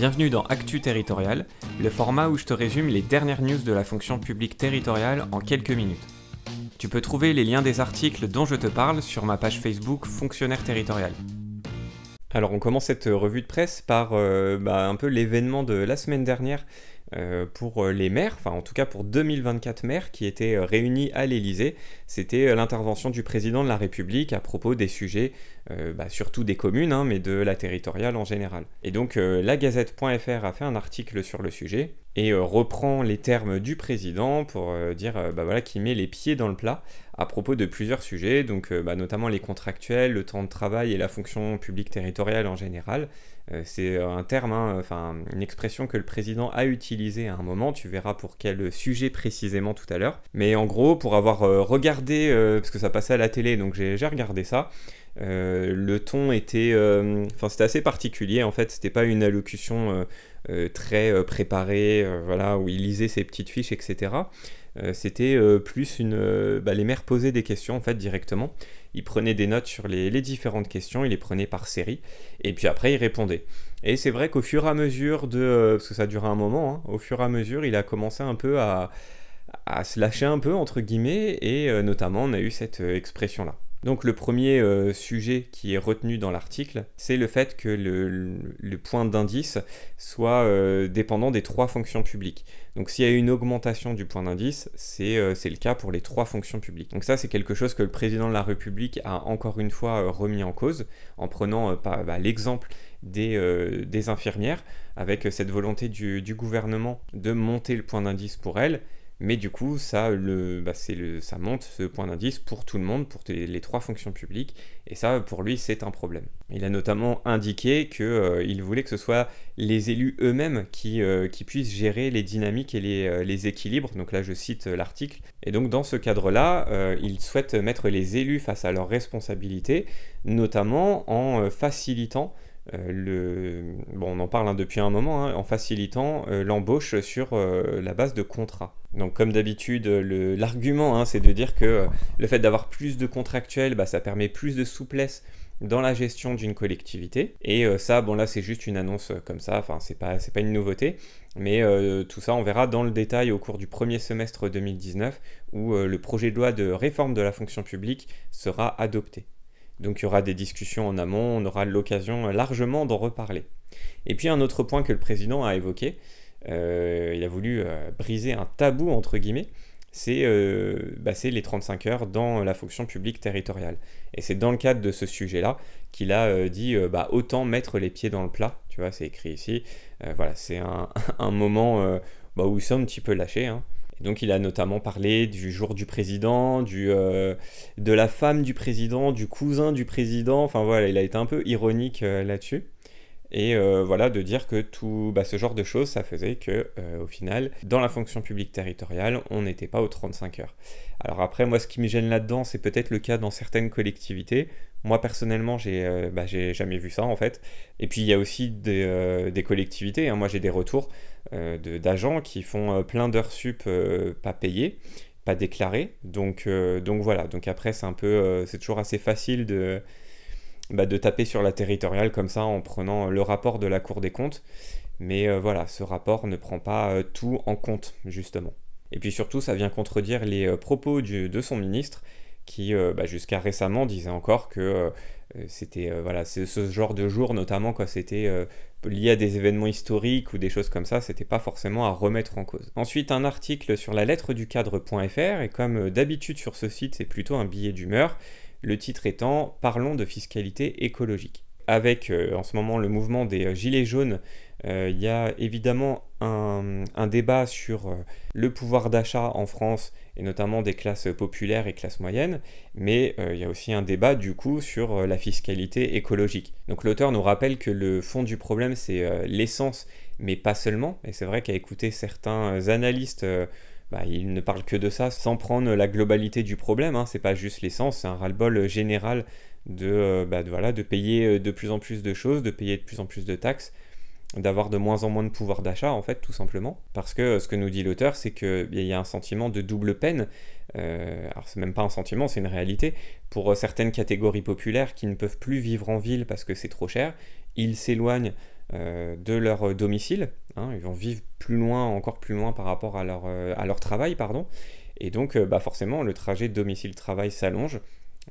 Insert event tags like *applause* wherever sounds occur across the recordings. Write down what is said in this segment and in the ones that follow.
Bienvenue dans Actu Territorial, le format où je te résume les dernières news de la fonction publique territoriale en quelques minutes. Tu peux trouver les liens des articles dont je te parle sur ma page Facebook Fonctionnaire Territorial. Alors on commence cette revue de presse par euh, bah, un peu l'événement de la semaine dernière euh, pour euh, les maires, enfin en tout cas pour 2024 maires qui étaient euh, réunis à l'Élysée. C'était l'intervention du président de la République à propos des sujets, bah, surtout des communes, hein, mais de la territoriale en général. Et donc la Gazette.fr a fait un article sur le sujet et reprend les termes du président pour dire bah, voilà, qu'il met les pieds dans le plat à propos de plusieurs sujets, donc euh, bah, notamment les contractuels, le temps de travail et la fonction publique territoriale en général. Euh, c'est euh, un terme, hein, enfin une expression que le président a utilisée à un moment, tu verras pour quel sujet précisément tout à l'heure. Mais en gros, pour avoir regardé, parce que ça passait à la télé, donc j'ai regardé ça. le ton était, enfin c'était assez particulier en fait. C'était pas une allocution très préparée, voilà où il lisait ses petites fiches, etc. Euh, c'était euh, plus une... Euh, bah, les maires posaient des questions en fait directement. Ils prenaient des notes sur les, différentes questions, ils les prenaient par série, et puis après ils répondaient. Et c'est vrai qu'au fur et à mesure de... Parce que ça durait un moment, hein, au fur et à mesure il a commencé un peu à, à se lâcher un peu, entre guillemets, et notamment on a eu cette expression-là. Donc le premier euh, sujet qui est retenu dans l'article, c'est le fait que le, point d'indice soit euh, dépendant des trois fonctions publiques. Donc s'il y a une augmentation du point d'indice, euh, c'est le cas pour les trois fonctions publiques. Donc ça c'est quelque chose que le président de la République a encore une fois remis en cause en prenant bah, l'exemple des, infirmières, avec cette volonté du, gouvernement de monter le point d'indice pour elles, mais du coup, ça, le, bah ça monte ce point d'indice pour tout le monde, pour les trois fonctions publiques, et ça, pour lui, c'est un problème. Il a notamment indiqué qu'il euh, voulait que ce soit les élus eux-mêmes qui, euh, puissent gérer les dynamiques et les, euh, les équilibres, donc là, je cite l'article. Et donc, dans ce cadre-là, il souhaite mettre les élus face à leurs responsabilités, notamment en facilitant euh, le, on en parle hein, depuis un moment, hein, en facilitant euh, l'embauche sur euh, la base de contrats. Donc comme d'habitude, l'argument, hein, c'est de dire que le fait d'avoir plus de contractuels, bah, ça permet plus de souplesse dans la gestion d'une collectivité. Et ça, bon là, c'est juste une annonce comme ça, enfin, c'est pas une nouveauté, mais tout ça, on verra dans le détail au cours du premier semestre 2019, où le projet de loi de réforme de la fonction publique sera adopté. Donc il y aura des discussions en amont, on aura l'occasion euh, largement d'en reparler. Et puis un autre point que le président a évoqué, euh, il a voulu euh, briser un tabou entre guillemets, c'est euh, bah, les 35 heures dans la fonction publique territoriale. Et c'est dans le cadre de ce sujet-là qu'il a dit bah, autant mettre les pieds dans le plat, tu vois, c'est écrit ici. voilà, c'est un, *laughs* moment bah, où il s'est un petit peu lâchés, Hein donc il a notamment parlé du jour du président, du, euh, de la femme du président, du cousin du président. Enfin voilà, il a été un peu ironique euh, là-dessus. Et euh, voilà, de dire que tout bah, ce genre de choses, ça faisait que, au final, dans la fonction publique territoriale, on n'était pas aux 35 heures. Alors après, moi, ce qui me gêne là-dedans, c'est peut-être le cas dans certaines collectivités. Moi personnellement, j'ai n'ai euh, bah, jamais vu ça en fait. Et puis il y a aussi des, euh, collectivités. Hein. Moi j'ai des retours euh, d'agents qui font plein d'heures sup pas payées, pas déclarées. Donc, donc voilà. Donc après c'est un peu, c'est toujours assez facile de, bah, de taper sur la territoriale comme ça en prenant le rapport de la Cour des comptes. Mais voilà, ce rapport ne prend pas tout en compte justement. Et puis surtout, ça vient contredire les propos de son ministre qui euh, bah, jusqu'à récemment disait encore que euh, c'était euh, voilà ce genre de jour notamment quand c'était lié à des événements historiques ou des choses comme ça, c'était pas forcément à remettre en cause. Ensuite, un article sur la lettre du cadre.fr, et comme d'habitude sur ce site, c'est plutôt un billet d'humeur, le titre étant Parlons de fiscalité écologique. Avec en ce moment le mouvement des Gilets jaunes il euh, y a évidemment un, débat sur euh, le pouvoir d'achat en France et notamment des classes populaires et classes moyennes, mais il euh, y a aussi un débat du coup sur la fiscalité écologique. Donc l'auteur nous rappelle que le fond du problème c'est l'essence, mais pas seulement, et c'est vrai qu'à écouter certains analystes, bah, ils ne parlent que de ça sans prendre la globalité du problème, hein. c'est pas juste l'essence, c'est un ras-le-bol général bah, voilà, de payer de plus en plus de choses, de payer de plus en plus de taxes d'avoir de moins en moins de pouvoir d'achat, en fait, tout simplement. Parce que ce que nous dit l'auteur, c'est qu'il eh, y a un sentiment de double peine. Euh, alors, c'est même pas un sentiment, c'est une réalité. Pour euh, certaines catégories populaires qui ne peuvent plus vivre en ville parce que c'est trop cher, ils s'éloignent euh, de leur euh, domicile. Hein. ils vont vivre plus loin, encore plus loin par rapport à leur, à leur travail, pardon. Et donc, bah forcément, le trajet domicile-travail s'allonge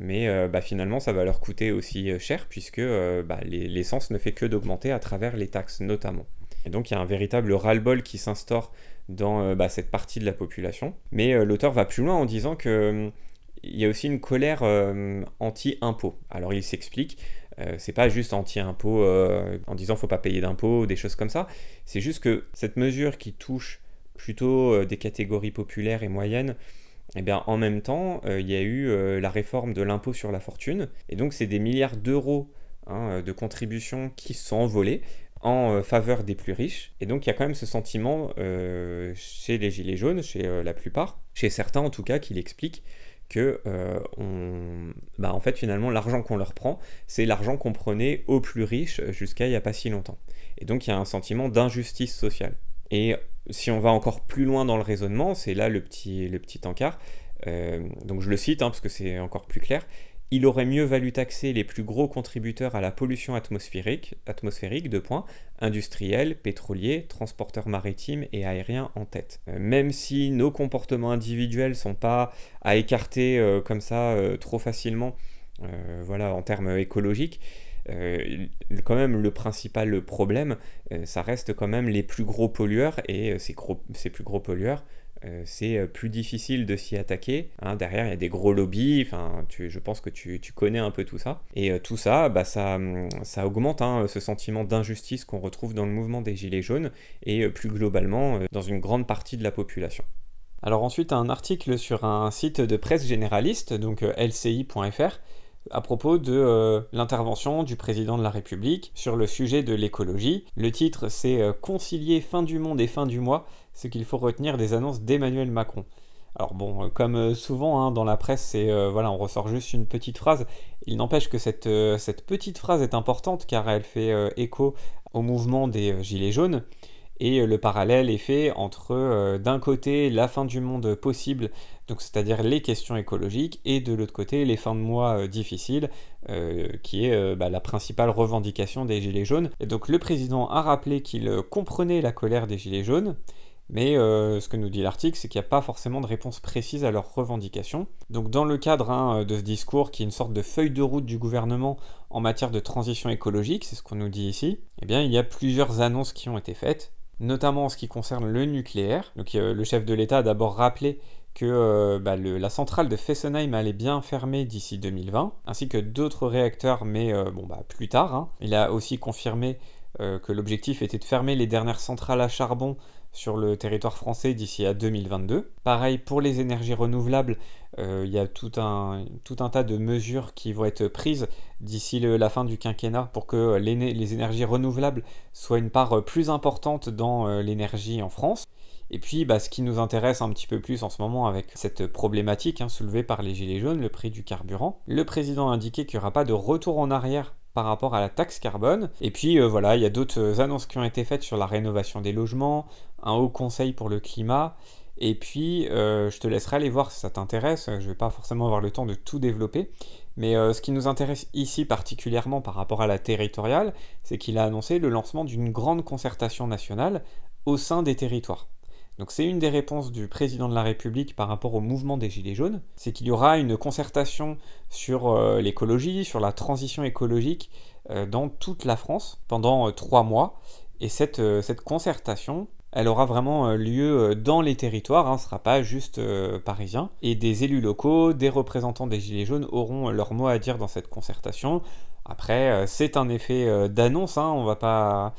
mais euh, bah, finalement ça va leur coûter aussi euh, cher puisque euh, bah, l'essence ne fait que d'augmenter à travers les taxes notamment. Et donc il y a un véritable ras-le-bol qui s'instaure dans bah, cette partie de la population. Mais l'auteur va plus loin en disant que hum, il y a aussi une colère hum, anti-impôt. Alors il s'explique, c'est pas juste anti-impôt en disant faut pas payer d'impôts, des choses comme ça. C'est juste que cette mesure qui touche plutôt des catégories populaires et moyennes, eh bien, en même temps, euh, il y a eu euh, la réforme de l'impôt sur la fortune. Et donc, c'est des milliards d'euros hein, euh, de contributions qui se sont envolés en faveur des plus riches. Et donc, il y a quand même ce sentiment chez les Gilets jaunes, chez la plupart, chez certains en tout cas, qui l'expliquent que bah, en fait finalement l'argent qu'on leur prend c'est l'argent qu'on prenait aux plus riches jusqu'à il n'y a pas si longtemps et donc il y a un sentiment d'injustice sociale et si on va encore plus loin dans le raisonnement, c'est là le petit, encart, euh, donc je le cite hein, parce que c'est encore plus clair, il aurait mieux valu taxer les plus gros contributeurs à la pollution atmosphérique, atmosphérique de points, industriels, pétroliers, transporteurs maritimes et aériens en tête. Euh, même si nos comportements individuels ne sont pas à écarter euh, comme ça trop facilement, voilà, en termes écologiques, euh, quand même le principal problème, euh, ça reste quand même les plus gros pollueurs et euh, ces, plus gros pollueurs, c'est plus difficile de s'y attaquer. Hein. derrière, il y a des gros lobbies, je pense que tu, connais un peu tout ça. Et tout ça, bah, ça, ça augmente hein, ce sentiment d'injustice qu'on retrouve dans le mouvement des Gilets jaunes et plus globalement dans une grande partie de la population. Alors ensuite, un article sur un site de presse généraliste, donc lci.fr, à propos de euh, l'intervention du président de la République sur le sujet de l'écologie. Le titre c'est euh, Concilier fin du monde et fin du mois, ce qu'il faut retenir des annonces d'Emmanuel Macron. Alors bon, euh, comme souvent hein, dans la presse, voilà, on ressort juste une petite phrase. Il n'empêche que cette, petite phrase est importante car elle fait écho au mouvement des Gilets jaunes et euh, le parallèle est fait entre, euh, d'un côté, la fin du monde possible, donc c'est-à-dire les questions écologiques, et de l'autre côté, les fins de mois euh, difficiles, qui est bah, la principale revendication des Gilets jaunes. Et donc le président a rappelé qu'il comprenait la colère des Gilets jaunes, mais ce que nous dit l'article, c'est qu'il n'y a pas forcément de réponse précise à leurs revendications. Donc dans le cadre hein, de ce discours qui est une sorte de feuille de route du gouvernement en matière de transition écologique, c'est ce qu'on nous dit ici, eh bien il y a plusieurs annonces qui ont été faites notamment en ce qui concerne le nucléaire. Euh, le chef de l'État a d'abord rappelé que euh, bah, la centrale de Fessenheim allait bien fermer d'ici 2020, ainsi que d'autres réacteurs, mais euh, bon, bah, plus tard. Hein. Il a aussi confirmé que l'objectif était de fermer les dernières centrales à charbon sur le territoire français d'ici à 2022. Pareil pour les énergies renouvelables, euh, il y a tout un, tout un, tas de mesures qui vont être prises d'ici la fin du quinquennat pour que les, énergies renouvelables soient une part plus importante dans euh, l'énergie en France. Et puis, bah, ce qui nous intéresse un petit peu plus en ce moment avec cette problématique hein, soulevée par les Gilets jaunes, le prix du carburant, le président a indiqué qu'il n'y aura pas de retour en arrière par rapport à la taxe carbone. Et puis euh, voilà, il y a d'autres euh, annonces qui ont été faites sur la rénovation des logements, un haut conseil pour le climat. Et puis, euh, je te laisserai aller voir si ça t'intéresse. Je ne vais pas forcément avoir le temps de tout développer. Mais ce qui nous intéresse ici particulièrement par rapport à la territoriale, c'est qu'il a annoncé le lancement d'une grande concertation nationale au sein des territoires. Donc c'est une des réponses du président de la République par rapport au mouvement des Gilets jaunes, c'est qu'il y aura une concertation sur euh, l'écologie, sur la transition écologique euh, dans toute la France pendant euh, trois mois. Et cette, concertation, elle aura vraiment lieu dans les territoires, ce hein, ne sera pas juste parisien. Et des élus locaux, des représentants des Gilets jaunes auront leur mot à dire dans cette concertation. Après, c'est un effet d'annonce, hein, on va pas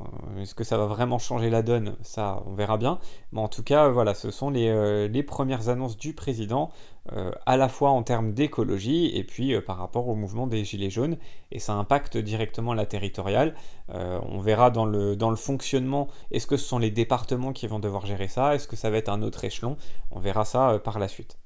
euh, est-ce que ça va vraiment changer la donne Ça, on verra bien. Mais en tout cas, voilà, ce sont les, euh, premières annonces du président, euh, à la fois en termes d'écologie et puis par rapport au mouvement des Gilets jaunes. Et ça impacte directement la territoriale. on verra dans le, dans le fonctionnement, est-ce que ce sont les départements qui vont devoir gérer ça Est-ce que ça va être un autre échelon On verra ça par la suite.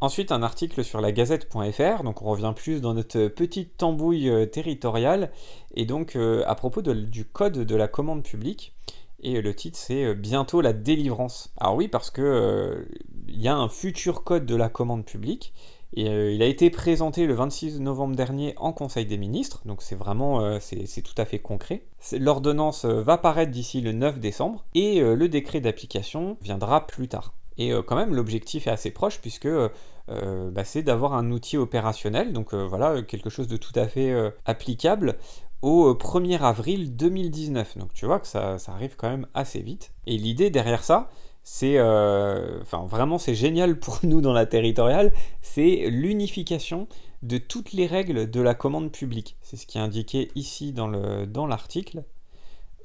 Ensuite, un article sur la gazette.fr, donc on revient plus dans notre petite tambouille euh, territoriale, et donc euh, à propos du code de la commande publique, et euh, le titre c'est Bientôt la délivrance. Alors oui, parce que il y a un futur code de la commande publique, et il a été présenté le 26 novembre dernier en Conseil des ministres, donc c'est vraiment c'est tout à fait concret. L'ordonnance va paraître d'ici le 9 décembre et le décret d'application viendra plus tard. Et euh, quand même, l'objectif est assez proche puisque euh, euh, bah, c'est d'avoir un outil opérationnel, donc voilà, quelque chose de tout à fait applicable au 1er avril 2019. Donc tu vois que ça, arrive quand même assez vite. Et l'idée derrière ça, c'est enfin vraiment c'est génial pour *laughs* nous dans la territoriale, c'est l'unification de toutes les règles de la commande publique. C'est ce qui est indiqué ici dans l'article.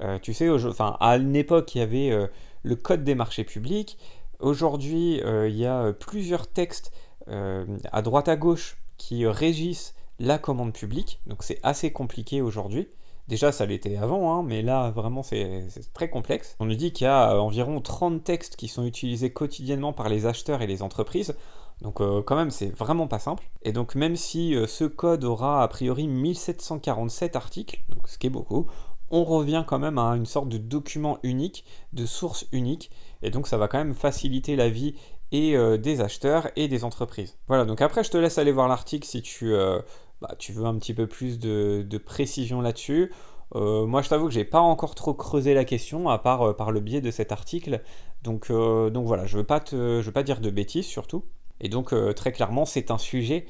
Dans tu sais, enfin à une époque il y avait le code des marchés publics, Aujourd'hui, euh, il y a euh, plusieurs textes euh, à droite à gauche qui régissent la commande publique, donc c'est assez compliqué aujourd'hui. Déjà, ça l'était avant, hein, mais là, vraiment, c'est très complexe. On nous dit qu'il y a environ 30 textes qui sont utilisés quotidiennement par les acheteurs et les entreprises. Donc quand même, c'est vraiment pas simple. Et donc même si ce code aura a priori 1747 articles, donc ce qui est beaucoup, on revient quand même à une sorte de document unique, de source unique, et donc ça va quand même faciliter la vie et euh, des acheteurs et des entreprises. Voilà, donc après je te laisse aller voir l'article si tu, euh, bah, veux un petit peu plus de, précision là-dessus. Euh, moi je t'avoue que j'ai pas encore trop creusé la question à part par le biais de cet article. Donc, donc voilà, je veux pas te, je veux pas dire de bêtises surtout. Et donc très clairement c'est un sujet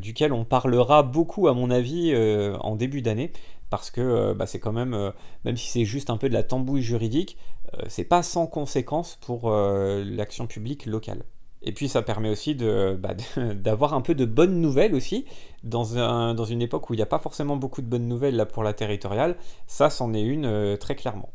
duquel on parlera beaucoup à mon avis en début d'année parce que euh, bah, c'est quand même, euh, même si c'est juste un peu de la tambouille juridique, euh, c'est pas sans conséquences pour l'action publique locale. Et puis ça permet aussi bah, *laughs* d'avoir un peu de bonnes nouvelles aussi, dans, une époque où il n'y a pas forcément beaucoup de bonnes nouvelles là, pour la territoriale, ça c'en est une très clairement.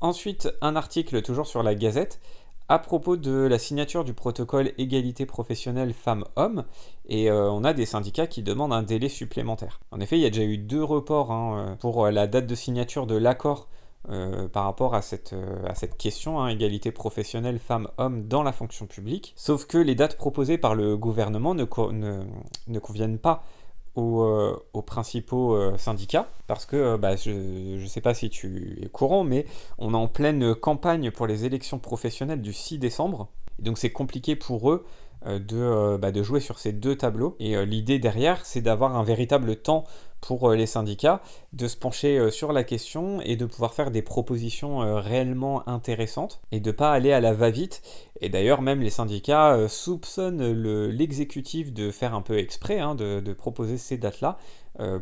Ensuite, un article toujours sur la Gazette à propos de la signature du protocole égalité professionnelle femmes-hommes, et euh, on a des syndicats qui demandent un délai supplémentaire. En effet, il y a déjà eu deux reports hein, pour euh, la date de signature de l'accord euh, par rapport à cette, question, hein, égalité professionnelle femmes-hommes dans la fonction publique, sauf que les dates proposées par le gouvernement ne conviennent pas euh, aux, principaux euh, syndicats, parce que euh, bah, je ne sais pas si tu es courant, mais on est en pleine campagne pour les élections professionnelles du 6 décembre, donc c'est compliqué pour eux de, bah, de, jouer sur ces deux tableaux. Et l'idée derrière, c'est d'avoir un véritable temps pour euh, les syndicats de se pencher euh, sur la question et de pouvoir faire des propositions euh, réellement intéressantes et de pas aller à la va-vite. Et d'ailleurs, même les syndicats soupçonnent l'exécutif de faire un peu exprès, hein, de, proposer ces dates-là,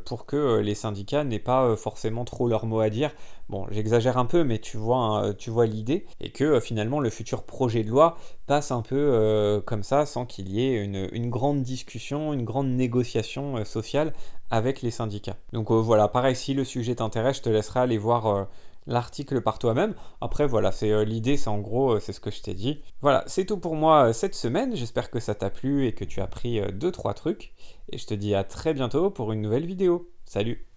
pour que les syndicats n'aient pas forcément trop leur mot à dire. Bon, j'exagère un peu, mais tu vois, hein, tu vois l'idée, et que finalement le futur projet de loi passe un peu comme ça, sans qu'il y ait une, grande discussion, une grande négociation sociale avec les syndicats. Donc euh, voilà, pareil, si le sujet t'intéresse, je te laisserai aller voir euh, l'article par toi-même. Après voilà, c'est euh, l'idée, c'est en gros, c'est ce que je t'ai dit. Voilà, c'est tout pour moi cette semaine. J'espère que ça t'a plu et que tu as pris deux trois trucs. Et je te dis à très bientôt pour une nouvelle vidéo. Salut